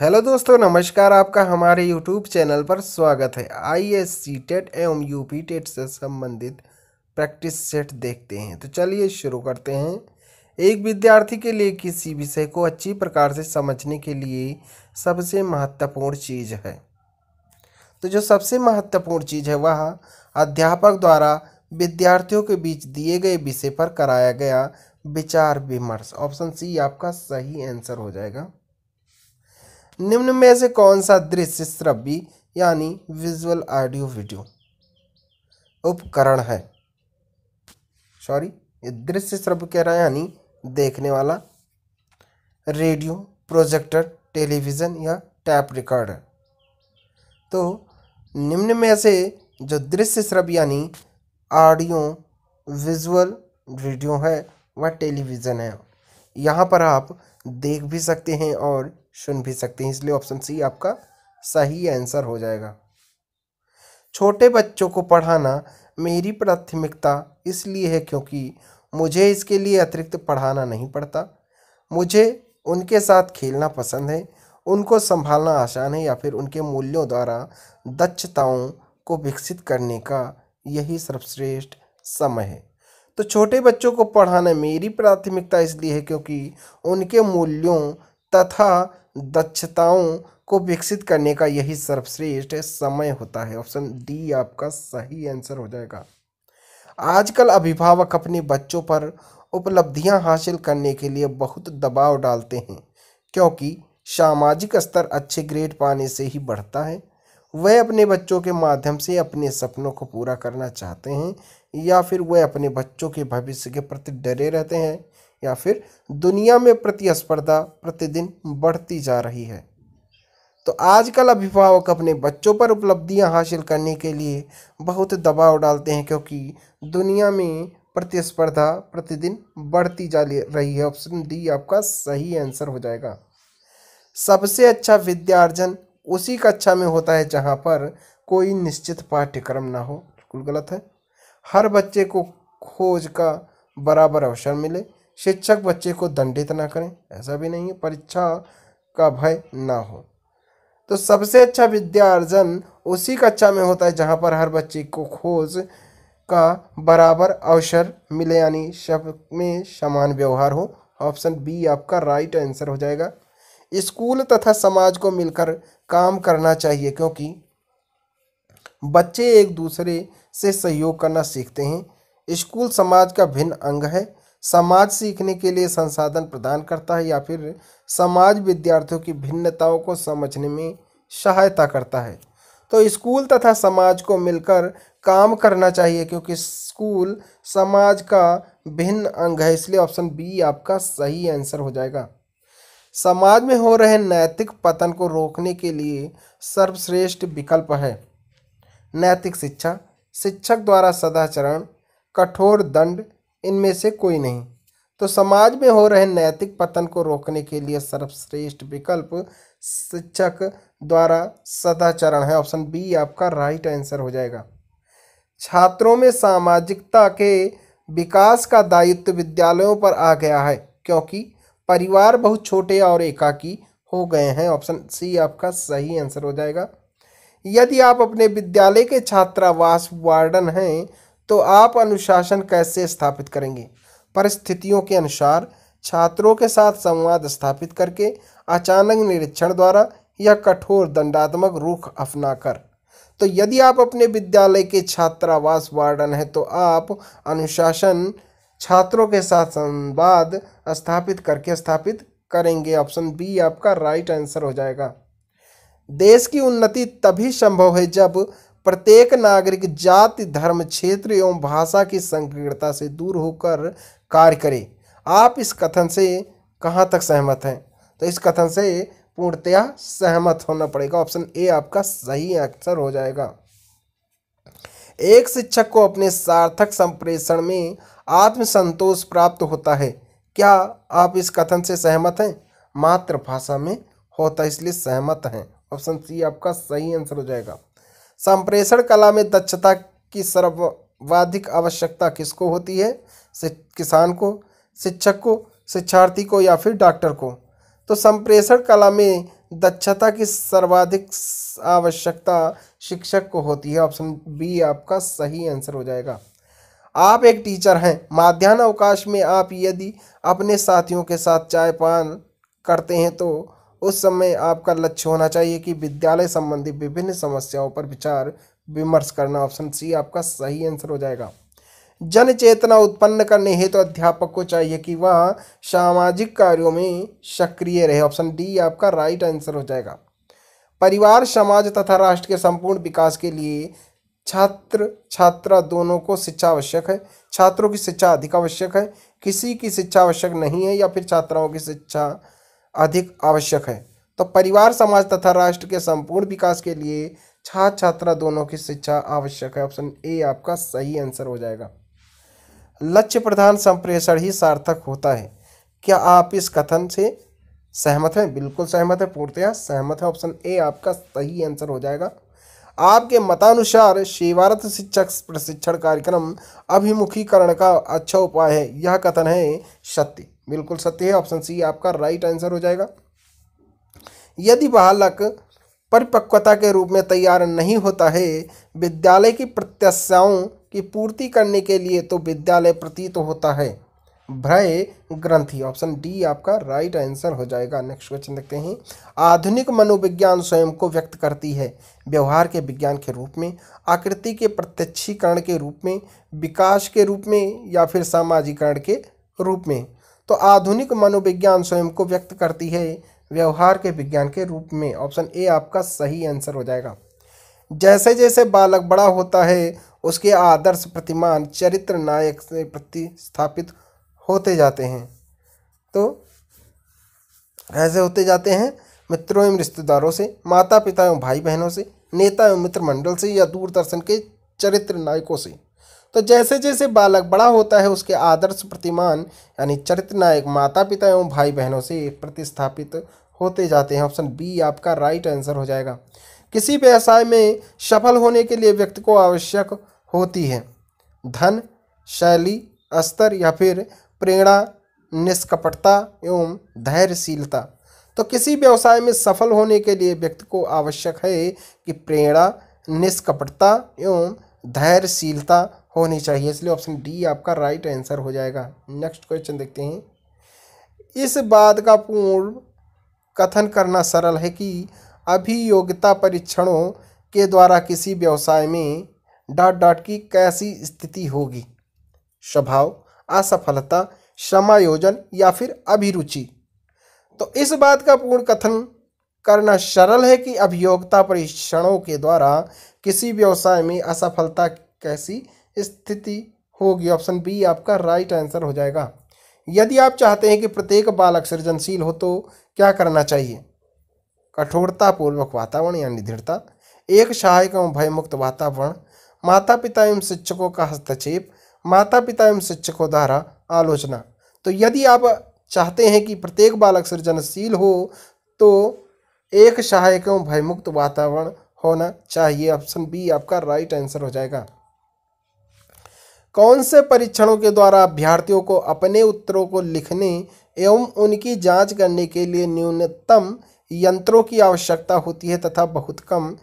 hello दोस्तों नमस्कार आपका हमारे यूट्यूब चैनल पर स्वागत है आई एस सी टेट एवं यू पी टेट से संबंधित प्रैक्टिस सेट देखते हैं तो चलिए शुरू करते हैं एक विद्यार्थी के लिए किसी विषय को अच्छी प्रकार से समझने के लिए सबसे महत्वपूर्ण चीज़ है तो जो सबसे महत्वपूर्ण चीज़ है वह अध्यापक द्वारा विद्यार्थियों के बीच दिए गए विषय पर कराया गया विचार विमर्श ऑप्शन सी आपका सही आंसर हो जाएगा निम्न में से कौन सा दृश्य श्रव्य यानी विजुअल ऑडियो वीडियो उपकरण है सॉरी ये दृश्य श्रव्य कह रहा है यानी देखने वाला रेडियो प्रोजेक्टर टेलीविज़न या टैप रिकॉर्डर तो निम्न में से जो दृश्य श्रव्य यानी ऑडियो विजुअल वीडियो है वह टेलीविज़न है यहाँ पर आप देख भी सकते हैं और सुन भी सकते हैं इसलिए ऑप्शन सी आपका सही आंसर हो जाएगा छोटे बच्चों को पढ़ाना मेरी प्राथमिकता इसलिए है क्योंकि मुझे इसके लिए अतिरिक्त पढ़ाना नहीं पड़ता मुझे उनके साथ खेलना पसंद है उनको संभालना आसान है या फिर उनके मूल्यों द्वारा दक्षताओं को विकसित करने का यही सर्वश्रेष्ठ समय है तो छोटे बच्चों को पढ़ाना मेरी प्राथमिकता इसलिए है क्योंकि उनके मूल्यों तथा दक्षताओं को विकसित करने का यही सर्वश्रेष्ठ समय होता है ऑप्शन डी आपका सही आंसर हो जाएगा आजकल अभिभावक अपने बच्चों पर उपलब्धियां हासिल करने के लिए बहुत दबाव डालते हैं क्योंकि सामाजिक स्तर अच्छे ग्रेड पाने से ही बढ़ता है वह अपने बच्चों के माध्यम से अपने सपनों को पूरा करना चाहते हैं या फिर वे अपने बच्चों के भविष्य के प्रति डरे रहते हैं या फिर दुनिया में प्रतिस्पर्धा प्रतिदिन बढ़ती जा रही है तो आजकल अभिभावक अपने बच्चों पर उपलब्धियां हासिल करने के लिए बहुत दबाव डालते हैं क्योंकि दुनिया में प्रतिस्पर्धा प्रतिदिन बढ़ती जा रही है ऑप्शन डी आपका सही आंसर हो जाएगा सबसे अच्छा अर्जन उसी कक्षा में होता है जहाँ पर कोई निश्चित पाठ्यक्रम ना हो बिल्कुल गलत है हर बच्चे को खोज का बराबर अवसर मिले शिक्षक बच्चे को दंडित ना करें ऐसा भी नहीं है परीक्षा का भय ना हो तो सबसे अच्छा विद्या अर्जन उसी कक्षा में होता है जहाँ पर हर बच्चे को खोज का बराबर अवसर मिले यानी सब में समान व्यवहार हो ऑप्शन बी आपका राइट आंसर हो जाएगा स्कूल तथा समाज को मिलकर काम करना चाहिए क्योंकि बच्चे एक दूसरे से सहयोग करना सीखते हैं स्कूल समाज का भिन्न अंग है समाज सीखने के लिए संसाधन प्रदान करता है या फिर समाज विद्यार्थियों की भिन्नताओं को समझने में सहायता करता है तो स्कूल तथा समाज को मिलकर काम करना चाहिए क्योंकि स्कूल समाज का भिन्न अंग है इसलिए ऑप्शन बी आपका सही आंसर हो जाएगा समाज में हो रहे नैतिक पतन को रोकने के लिए सर्वश्रेष्ठ विकल्प है नैतिक शिक्षा शिक्षक द्वारा सदाचरण कठोर दंड इनमें से कोई नहीं तो समाज में हो रहे नैतिक पतन को रोकने के लिए सर्वश्रेष्ठ विकल्प शिक्षक द्वारा सदाचरण है ऑप्शन बी आपका राइट आंसर हो जाएगा छात्रों में सामाजिकता के विकास का दायित्व विद्यालयों पर आ गया है क्योंकि परिवार बहुत छोटे और एकाकी हो गए हैं ऑप्शन सी आपका सही आंसर हो जाएगा यदि आप अपने विद्यालय के छात्रावास वार्डन हैं तो आप अनुशासन कैसे स्थापित करेंगे परिस्थितियों के अनुसार छात्रों के साथ संवाद स्थापित करके अचानक निरीक्षण द्वारा या कठोर दंडात्मक रुख अपनाकर तो यदि आप अपने विद्यालय के छात्रावास वार्डन हैं तो आप अनुशासन छात्रों के साथ संवाद स्थापित करके स्थापित करेंगे ऑप्शन बी आपका राइट आंसर हो जाएगा देश की उन्नति तभी संभव है जब प्रत्येक नागरिक जाति धर्म क्षेत्र एवं भाषा की संकीर्णता से दूर होकर कार्य करे आप इस कथन से कहाँ तक सहमत हैं तो इस कथन से पूर्णतया सहमत होना पड़ेगा ऑप्शन ए आपका सही आंसर हो जाएगा एक शिक्षक को अपने सार्थक संप्रेषण में आत्मसंतोष प्राप्त होता है क्या आप इस कथन से सहमत हैं मातृभाषा में होता इसलिए सहमत हैं ऑप्शन सी आपका सही आंसर हो जाएगा संप्रेषण कला में दक्षता की सर्वाधिक आवश्यकता किसको होती है किसान को शिक्षक को शिक्षार्थी को या फिर डॉक्टर को तो संप्रेषण कला में दक्षता की सर्वाधिक आवश्यकता शिक्षक को होती है ऑप्शन बी आपका सही आंसर हो जाएगा आप एक टीचर हैं माध्यान्ह अवकाश में आप यदि अपने साथियों के साथ चाय पान करते हैं तो उस समय आपका लक्ष्य होना चाहिए कि विद्यालय संबंधी विभिन्न समस्याओं पर विचार विमर्श करना ऑप्शन सी आपका सही आंसर हो जाएगा जन चेतना उत्पन्न करने हेतु तो अध्यापक को चाहिए कि वह सामाजिक कार्यों में सक्रिय रहे ऑप्शन डी आपका राइट आंसर हो जाएगा परिवार समाज तथा राष्ट्र के संपूर्ण विकास के लिए छात्र छात्रा दोनों को शिक्षा आवश्यक है छात्रों की शिक्षा अधिक आवश्यक है किसी की शिक्षा आवश्यक नहीं है या फिर छात्राओं की शिक्षा अधिक आवश्यक है तो परिवार समाज तथा राष्ट्र के संपूर्ण विकास के लिए छात्र छात्रा दोनों की शिक्षा आवश्यक है ऑप्शन ए आपका सही आंसर हो जाएगा लक्ष्य प्रधान संप्रेषण ही सार्थक होता है क्या आप इस कथन से सहमत हैं बिल्कुल सहमत है पूर्णतया सहमत है ऑप्शन ए आपका सही आंसर हो जाएगा आपके मतानुसार सेवारत शिक्षक प्रशिक्षण कार्यक्रम अभिमुखीकरण का अच्छा उपाय है यह कथन है सत्य बिल्कुल सत्य है ऑप्शन सी आपका राइट आंसर हो जाएगा यदि बालक परिपक्वता के रूप में तैयार नहीं होता है विद्यालय की प्रत्याशाओं की पूर्ति करने के लिए तो विद्यालय प्रतीत तो होता है भ्रय ग्रंथि ऑप्शन डी आपका राइट आंसर हो जाएगा नेक्स्ट क्वेश्चन देखते हैं आधुनिक मनोविज्ञान स्वयं को व्यक्त करती है व्यवहार के विज्ञान के रूप में आकृति के प्रत्यक्षीकरण के रूप में विकास के रूप में या फिर सामाजिकरण के रूप में तो आधुनिक मनोविज्ञान स्वयं को व्यक्त करती है व्यवहार के विज्ञान के रूप में ऑप्शन ए आपका सही आंसर हो जाएगा जैसे जैसे बालक बड़ा होता है उसके आदर्श प्रतिमान चरित्र नायक से प्रतिस्थापित होते जाते हैं तो ऐसे होते जाते हैं मित्रों एवं रिश्तेदारों से माता पिता एवं भाई बहनों से नेता एवं मित्र मंडल से या दूरदर्शन के चरित्र नायकों से तो जैसे जैसे बालक बड़ा होता है उसके आदर्श प्रतिमान यानी चरित्र नायक माता पिता एवं भाई बहनों से प्रतिस्थापित होते जाते हैं ऑप्शन बी आपका राइट आंसर हो जाएगा किसी व्यवसाय में सफल होने के लिए व्यक्ति को आवश्यक होती है धन शैली स्तर या फिर प्रेरणा निष्कपटता एवं धैर्यशीलता तो किसी व्यवसाय में सफल होने के लिए व्यक्ति को आवश्यक है कि प्रेरणा निष्कपटता एवं धैर्यशीलता होनी चाहिए इसलिए ऑप्शन डी आपका राइट आंसर हो जाएगा नेक्स्ट क्वेश्चन देखते हैं इस बात का पूर्ण कथन करना सरल है कि अभियोग्यता परीक्षणों के द्वारा किसी व्यवसाय में डॉट डॉट की कैसी स्थिति होगी स्वभाव असफलता समायोजन या फिर अभिरुचि तो इस बात का पूर्ण कथन करना सरल है कि अभियोगता परीक्षणों के द्वारा किसी व्यवसाय में असफलता कैसी स्थिति होगी ऑप्शन बी आपका राइट आंसर हो जाएगा यदि आप चाहते हैं कि प्रत्येक बालक सृजनशील हो तो क्या करना चाहिए कठोरतापूर्वक वातावरण यानी दृढ़ता एक सहायक एवं भयमुक्त वातावरण माता पिता एवं शिक्षकों का हस्तक्षेप माता पिता एवं शिक्षकों द्वारा आलोचना तो यदि आप चाहते हैं कि प्रत्येक बालक सृजनशील हो तो एक सहायक एवं भयमुक्त वातावरण होना चाहिए ऑप्शन बी आपका राइट आंसर हो जाएगा कौन से परीक्षणों के द्वारा अभ्यर्थियों को अपने उत्तरों को लिखने एवं उनकी जांच करने के लिए न्यूनतम यंत्रों की आवश्यकता होती है तथा बहुत कम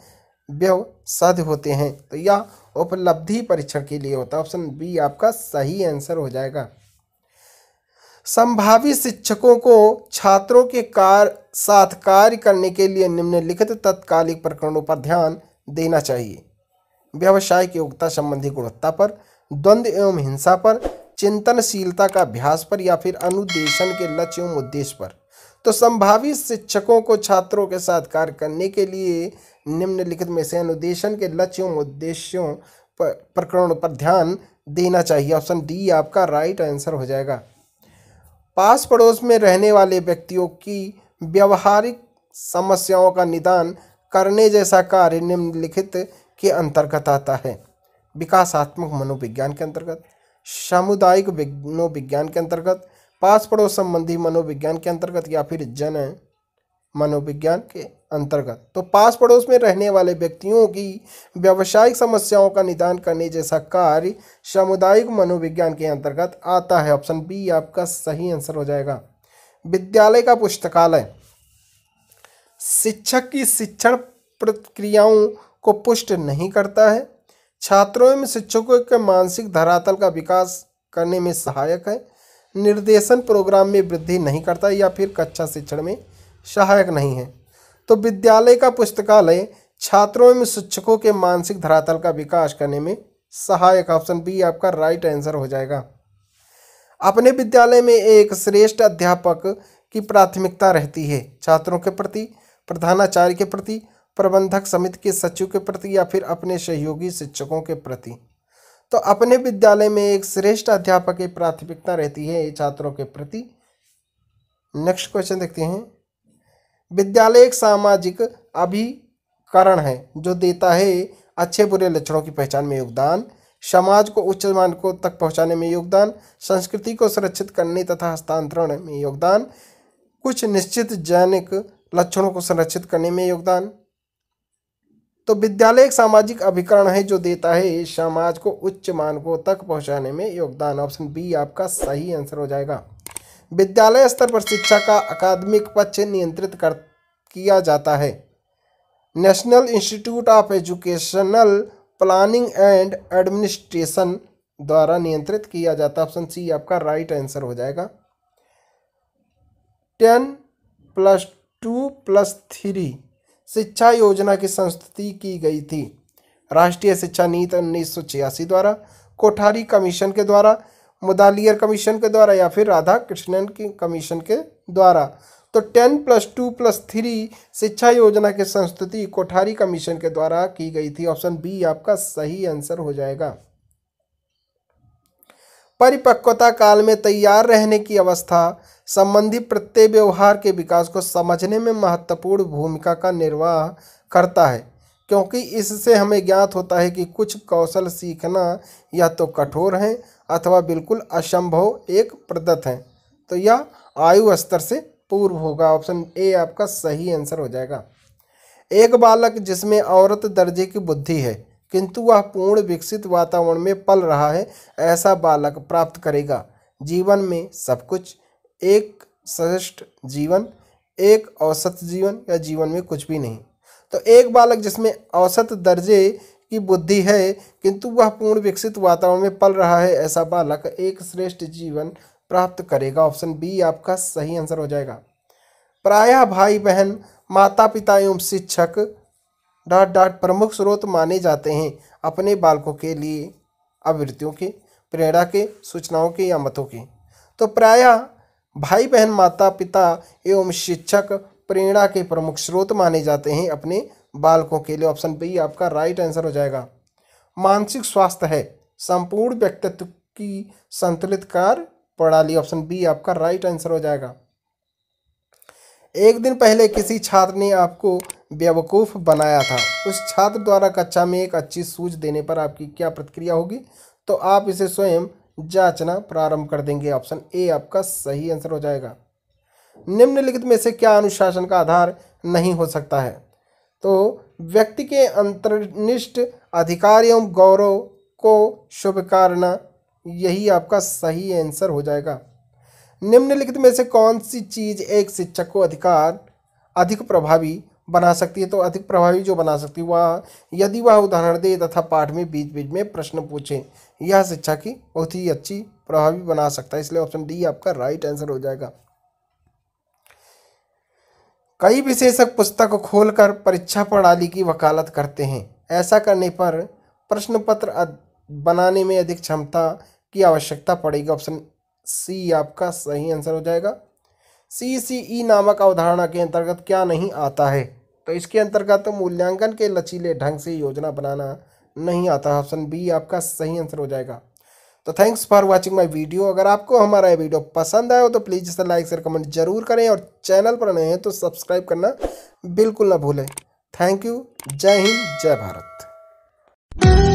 व्यवसाय होते हैं तो यह उपलब्धि परीक्षण के लिए होता है ऑप्शन बी आपका सही आंसर हो जाएगा संभावित शिक्षकों को छात्रों के कार साथ कार्य करने के लिए निम्नलिखित तत्कालिक प्रकरणों पर ध्यान देना चाहिए व्यवसाय की योग्यता संबंधी गुणवत्ता पर द्वंद्व एवं हिंसा पर चिंतनशीलता का अभ्यास पर या फिर अनुदेशन के लक्ष्य एवं उद्देश्य पर तो संभावित शिक्षकों को छात्रों के साथ कार्य करने के लिए निम्नलिखित में से अनुदेशन के लक्ष्य एवं उद्देश्यों पर प्रकरण पर ध्यान देना चाहिए ऑप्शन डी आपका राइट आंसर हो जाएगा पास पड़ोस में रहने वाले व्यक्तियों की व्यवहारिक समस्याओं का निदान करने जैसा कार्य निम्नलिखित के अंतर्गत आता है विकासात्मक मनोविज्ञान के अंतर्गत सामुदायिक मनोविज्ञान के अंतर्गत पास पड़ोस संबंधी मनोविज्ञान के अंतर्गत या फिर जन मनोविज्ञान के अंतर्गत तो पास पड़ोस में रहने वाले व्यक्तियों की व्यावसायिक समस्याओं का निदान करने जैसा कार्य सामुदायिक मनोविज्ञान के अंतर्गत आता है ऑप्शन बी आपका सही आंसर हो जाएगा विद्यालय का पुस्तकालय शिक्षक की शिक्षण प्रक्रियाओं को पुष्ट नहीं करता है छात्रों एवं शिक्षकों के मानसिक धरातल का विकास करने में सहायक है निर्देशन प्रोग्राम में वृद्धि नहीं करता या फिर कक्षा शिक्षण में सहायक नहीं है तो विद्यालय का पुस्तकालय छात्रों एवं शिक्षकों के मानसिक धरातल का विकास करने में सहायक ऑप्शन बी आपका राइट आंसर हो जाएगा अपने विद्यालय में एक श्रेष्ठ अध्यापक की प्राथमिकता रहती है छात्रों के प्रति प्रधानाचार्य के प्रति प्रबंधक समिति के सचिव के प्रति या फिर अपने सहयोगी शिक्षकों के प्रति तो अपने विद्यालय में एक श्रेष्ठ अध्यापक की प्राथमिकता रहती है छात्रों के प्रति नेक्स्ट क्वेश्चन देखते हैं विद्यालय एक सामाजिक अभिकरण है जो देता है अच्छे बुरे लक्षणों की पहचान में योगदान समाज को उच्च मानकों तक पहुंचाने में योगदान संस्कृति को सुरक्षित करने तथा हस्तांतरण में योगदान कुछ निश्चित जैनिक लक्षणों को संरक्षित करने में योगदान तो विद्यालय एक सामाजिक अभिकरण है जो देता है समाज को उच्च मानकों तक पहुंचाने में योगदान ऑप्शन बी आपका सही आंसर हो जाएगा विद्यालय स्तर पर शिक्षा का अकादमिक पक्ष नियंत्रित कर किया जाता है National Institute of Educational Planning and Administration द्वारा नियंत्रित किया जाता है ऑप्शन सी आपका राइट आंसर हो जाएगा ten plus two plus three शिक्षा योजना की संस्तुति की गई थी राष्ट्रीय शिक्षा नीति उन्नीस द्वारा कोठारी कमीशन के द्वारा मुदालियर कमीशन के द्वारा या फिर राधा कृष्णन की कमीशन के द्वारा तो ten plus two plus three शिक्षा योजना की संस्तुति कोठारी कमीशन के द्वारा की गई थी ऑप्शन बी आपका सही आंसर हो जाएगा परिपक्वता काल में तैयार रहने की अवस्था संबंधी प्रत्यय व्यवहार के विकास को समझने में महत्वपूर्ण भूमिका का निर्वाह करता है क्योंकि इससे हमें ज्ञात होता है कि कुछ कौशल सीखना या तो कठोर हैं अथवा बिल्कुल असंभव एक प्रदत्त हैं तो यह आयु स्तर से पूर्व होगा ऑप्शन ए आपका सही आंसर हो जाएगा एक बालक जिसमें औरत दर्जे की बुद्धि है किंतु वह पूर्ण विकसित वातावरण में पल रहा है ऐसा बालक प्राप्त करेगा जीवन में सब कुछ एक श्रेष्ठ जीवन एक औसत जीवन या जीवन में कुछ भी नहीं तो एक बालक जिसमें औसत दर्जे की बुद्धि है किंतु वह पूर्ण विकसित वातावरण में पल रहा है ऐसा बालक एक श्रेष्ठ जीवन प्राप्त करेगा ऑप्शन बी आपका सही आंसर हो जाएगा प्रायः भाई बहन माता पिता एवं शिक्षक डॉट डॉट प्रमुख स्रोत माने जाते हैं अपने बालकों के लिए आवृत्तियों के प्रेरणा के सूचनाओं के या मतों के तो प्रायः भाई बहन माता पिता एवं शिक्षक प्रेरणा के प्रमुख स्रोत माने जाते हैं अपने बालकों के लिए ऑप्शन बी आपका राइट आंसर हो जाएगा मानसिक स्वास्थ्य है संपूर्ण व्यक्तित्व की संतुलित कार्य प्रणाली ऑप्शन बी आपका राइट आंसर हो जाएगा एक दिन पहले किसी छात्र ने आपको बेवकूफ़ बनाया था उस छात्र द्वारा कक्षा में एक अच्छी सूझ देने पर आपकी क्या प्रतिक्रिया होगी तो आप इसे स्वयं जांचना प्रारंभ कर देंगे ऑप्शन ए आपका सही आंसर हो जाएगा निम्नलिखित में से क्या अनुशासन का आधार नहीं हो सकता है तो व्यक्ति के अंतर्निष्ठ अधिकार एवं गौरव को शुभकामना यही आपका सही आंसर हो जाएगा निम्नलिखित में से कौन सी चीज़ एक शिक्षक को अधिकार अधिक प्रभावी बना सकती है तो अधिक प्रभावी जो बना सकती है वह यदि वह उदाहरण दे तथा पाठ में बीच बीच में प्रश्न पूछें यह शिक्षा की बहुत ही अच्छी प्रभावी बना सकता है इसलिए ऑप्शन डी आपका राइट आंसर हो जाएगा कई विशेषक पुस्तक खोलकर परीक्षा प्रणाली की वकालत करते हैं ऐसा करने पर प्रश्न पत्र बनाने में अधिक क्षमता की आवश्यकता पड़ेगी ऑप्शन सी आपका सही आंसर हो जाएगा सी सी ई नामक अवधारणा के अंतर्गत क्या नहीं आता है तो इसके अंतर्गत तो मूल्यांकन के लचीले ढंग से योजना बनाना नहीं आता ऑप्शन बी आपका सही आंसर हो जाएगा तो thanks for watching my video अगर आपको हमारा ये वीडियो पसंद आया हो तो प्लीज़ इसे लाइक शेयर कमेंट जरूर करें और चैनल पर नए हैं तो सब्सक्राइब करना बिल्कुल ना भूलें थैंक यू जय हिंद जय भारत